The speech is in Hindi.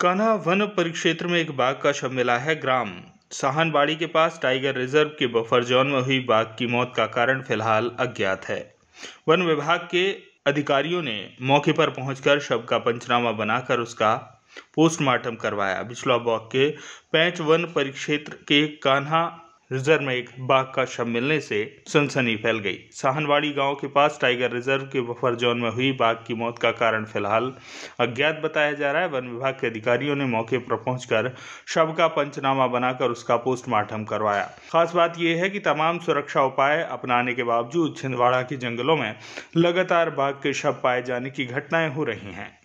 कान्हा वन परिक्षेत्र में एक बाघ का शव मिला है ग्राम साहनबाड़ी के पास टाइगर रिजर्व के बफर जोन में हुई बाघ की मौत का कारण फिलहाल अज्ञात है वन विभाग के अधिकारियों ने मौके पर पहुंचकर शव का पंचनामा बनाकर उसका पोस्टमार्टम करवाया बिछला ब्लॉक के पैंच वन परिक्षेत्र के कान्हा रिजर्व में एक बाघ का शव मिलने से सनसनी फैल गई साहनवाड़ी गांव के पास टाइगर रिजर्व के बफर जोन में हुई बाघ की मौत का कारण फिलहाल अज्ञात बताया जा रहा है वन विभाग के अधिकारियों ने मौके पर पहुंचकर शव का पंचनामा बनाकर उसका पोस्टमार्टम करवाया खास बात यह है कि तमाम सुरक्षा उपाय अपनाने के बावजूद छिंदवाड़ा के जंगलों में लगातार बाघ के शव पाए जाने की घटनाएं हो रही हैं